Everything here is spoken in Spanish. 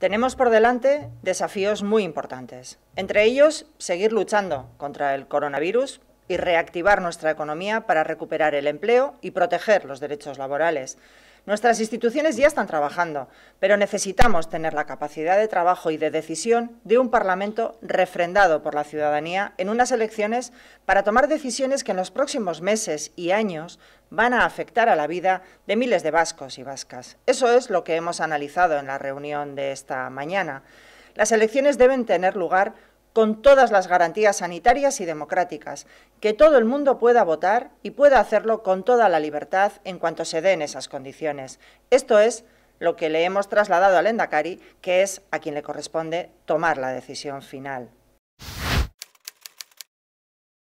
Tenemos por delante desafíos muy importantes, entre ellos seguir luchando contra el coronavirus y reactivar nuestra economía para recuperar el empleo y proteger los derechos laborales. Nuestras instituciones ya están trabajando, pero necesitamos tener la capacidad de trabajo y de decisión de un Parlamento refrendado por la ciudadanía en unas elecciones para tomar decisiones que en los próximos meses y años van a afectar a la vida de miles de vascos y vascas. Eso es lo que hemos analizado en la reunión de esta mañana. Las elecciones deben tener lugar con todas las garantías sanitarias y democráticas, que todo el mundo pueda votar y pueda hacerlo con toda la libertad en cuanto se den esas condiciones. Esto es lo que le hemos trasladado al Endacari, que es a quien le corresponde tomar la decisión final.